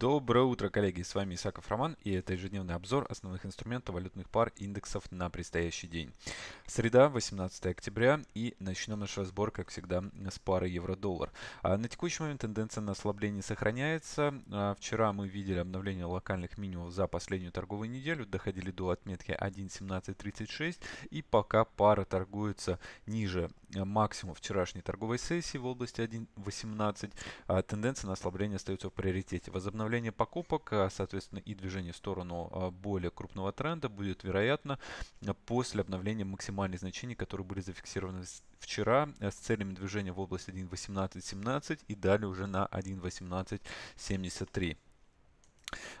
Доброе утро, коллеги! С вами Исаков Роман и это ежедневный обзор основных инструментов валютных пар индексов на предстоящий день. Среда, 18 октября и начнем наш разбор, как всегда, с пары евро-доллар. А на текущий момент тенденция на ослабление сохраняется. А вчера мы видели обновление локальных минимумов за последнюю торговую неделю, доходили до отметки 1.1736 и пока пара торгуется ниже а, максимум вчерашней торговой сессии в области 1.18, а тенденция на ослабление остается в приоритете. Возобновление возобновление покупок, э, соответственно и движение в сторону э, более крупного тренда будет вероятно после обновления максимальных значений, которые были зафиксированы вчера э, с целями движения в область 1.18.17 и далее уже на 1.18.73.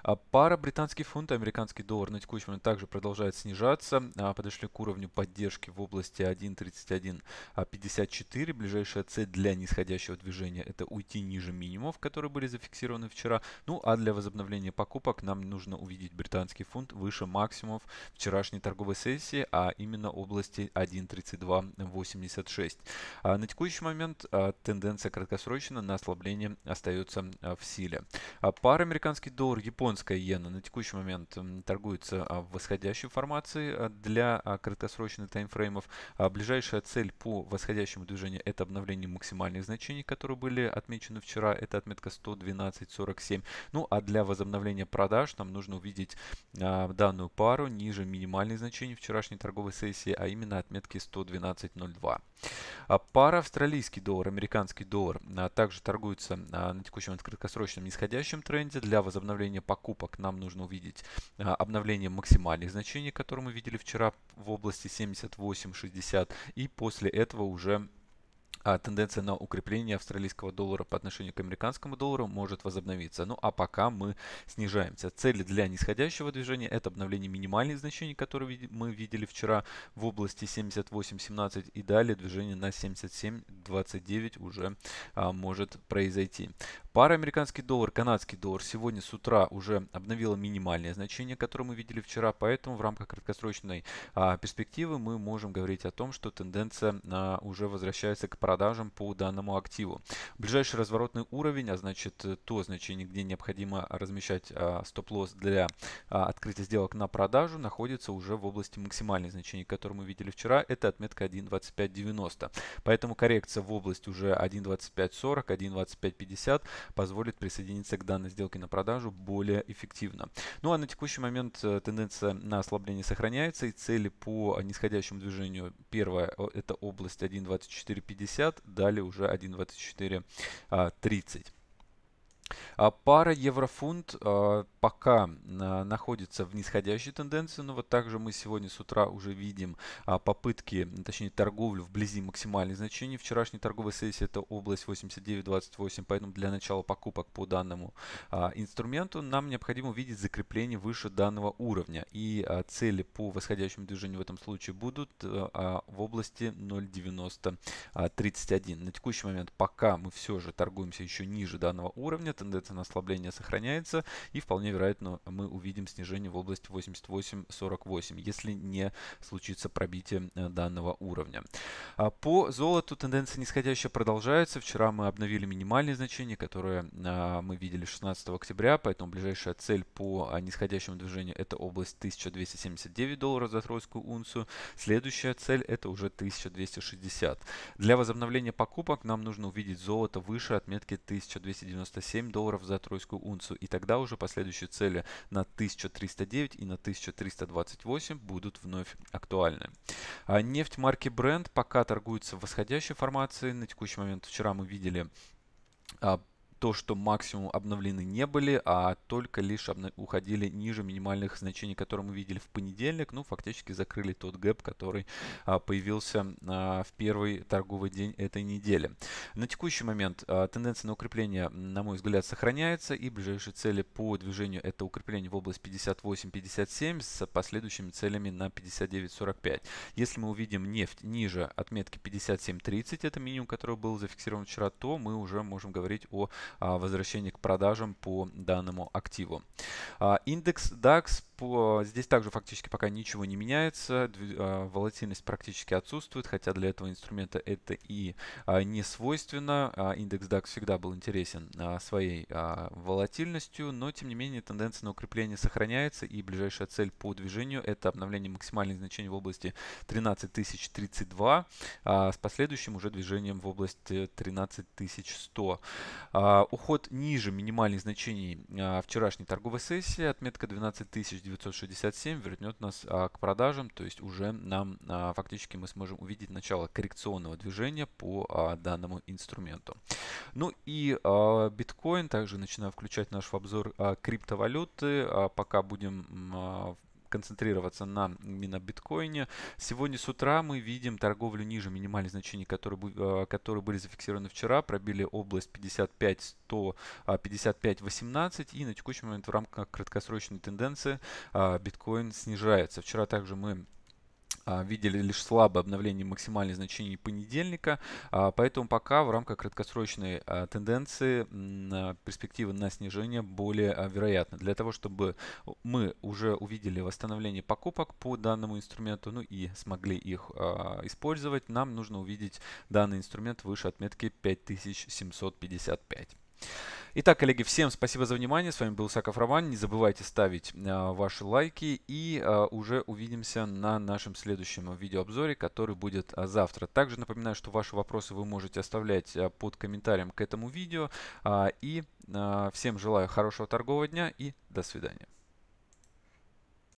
А пара британский фунт и американский доллар на ну, текущий момент также продолжает снижаться. А, подошли к уровню поддержки в области 1.3154. Ближайшая цель для нисходящего движения это уйти ниже минимумов, которые были зафиксированы вчера. Ну а для возобновления покупок нам нужно увидеть британский фунт выше максимумов вчерашней торговой сессии, а именно области 1.3286. А на текущий момент а, тенденция краткосрочная на ослабление остается в силе. А пара американский доллар Японская иена на текущий момент торгуется а, в восходящей формации а, для а, краткосрочных таймфреймов. Ближайшая цель по восходящему движению – это обновление максимальных значений, которые были отмечены вчера. Это отметка 112.47. Ну а для возобновления продаж нам нужно увидеть данную пару ниже минимальных значений вчерашней торговой сессии, а именно отметки 112.02. Пара австралийский доллар, американский доллар также торгуется на текущем краткосрочном нисходящем тренде для возобновления обновление покупок нам нужно увидеть э, обновление максимальных значений, которые мы видели вчера в области 78-60. И после этого уже а, тенденция на укрепление австралийского доллара по отношению к американскому доллару может возобновиться. Ну а пока мы снижаемся. Цели для нисходящего движения это обновление минимальных значений, которые мы видели вчера в области 78-17 и далее движение на 77 29 уже а, может произойти. Пара американский доллар, канадский доллар сегодня с утра уже обновила минимальное значение, которое мы видели вчера, поэтому в рамках краткосрочной а, перспективы мы можем говорить о том, что тенденция а, уже возвращается к продажам по данному активу. Ближайший разворотный уровень, а значит то значение, где необходимо размещать а, стоп-лосс для а, открытия сделок на продажу, находится уже в области максимальных значений, которые мы видели вчера, это отметка 1.2590. Поэтому коррекция коррекция в область уже 1.2540, 1.2550 позволит присоединиться к данной сделке на продажу более эффективно. Ну а на текущий момент э, тенденция на ослабление сохраняется и цели по нисходящему движению. Первое это область 1.2450, далее уже 1.2430. А пара еврофунт а, пока а, находится в нисходящей тенденции, но вот также мы сегодня с утра уже видим попытки, точнее торговлю вблизи максимальных значений. Вчерашняя торговая сессия это область 89.28, поэтому для начала покупок по данному инструменту нам необходимо увидеть закрепление выше данного уровня. И цели по восходящему движению в этом случае будут э, в области 0.9031. На текущий момент пока мы все же торгуемся еще ниже данного уровня, тенденция на ослабление сохраняется, и вполне вероятно мы увидим снижение в область 88.48, если не случится пробитие э, данного уровня. А по золоту тенденция нисходящая продолжается. Вчера мы обновили минимальные значения, которые а, мы видели 16 октября, поэтому ближайшая цель по а, нисходящему движению это область 1279 долларов за тройскую унцию. Следующая цель это уже 1260. Для возобновления покупок нам нужно увидеть золото выше отметки 1297 8 долларов за тройскую унцию. И тогда уже последующие цели на 1309 и на 1328 будут вновь актуальны. А нефть марки Brent пока торгуется в восходящей формации. На текущий момент вчера мы видели а, то, что максимум обновлены не были, а только лишь уходили ниже минимальных значений, которые мы видели в понедельник. Ну, фактически закрыли тот гэп, который а, появился а, в первый торговый день этой недели. На текущий момент а, тенденция на укрепление, на мой взгляд, сохраняется. И ближайшие цели по движению это укрепление в область 58-57 с последующими целями на 59-45. Если мы увидим нефть ниже отметки 57-30, это минимум, который был зафиксирован вчера, то мы уже можем говорить о а, возвращение к продажам по данному активу. А, индекс DAX здесь также фактически пока ничего не меняется, а, волатильность практически отсутствует, хотя для этого инструмента это и не свойственно. Индекс DAX всегда был интересен своей волатильностью, но тем не менее тенденция на укрепление сохраняется и ближайшая цель по движению это обновление максимальных значений в области 13 13032 с последующим уже движением в область области э, 13100. А, уход ниже минимальных значений а, вчерашней торговой сессии, отметка 12967 вернет нас а, к продажам, то есть уже нам фактически мы сможем увидеть начало коррекционного движения по данному инструменту. Ну и биткоин, также начинаю включать наш обзор криптовалюты, пока будем концентрироваться на, на биткоине. Сегодня с утра мы видим торговлю ниже минимальных значений, которые, э, которые были зафиксированы вчера, пробили область 55 100 55 18 и на текущий момент в рамках краткосрочной тенденции а, биткоин снижается. Вчера также мы а, видели лишь слабое обновление максимальных значений понедельника, а, поэтому пока в рамках краткосрочной а, тенденции перспективы на снижение более вероятны. Для того, чтобы мы уже увидели восстановление покупок по данному инструменту, ну и смогли их использовать, нам нужно увидеть данный инструмент выше отметки 5755. Итак, коллеги, всем спасибо за внимание. С вами был Саков Роман. Не забывайте ставить а, ваши лайки и а, уже увидимся на нашем следующем видеообзоре, который будет а, завтра. Также напоминаю, что ваши вопросы вы можете оставлять под комментарием к этому видео. И всем желаю хорошего торгового дня и до свидания.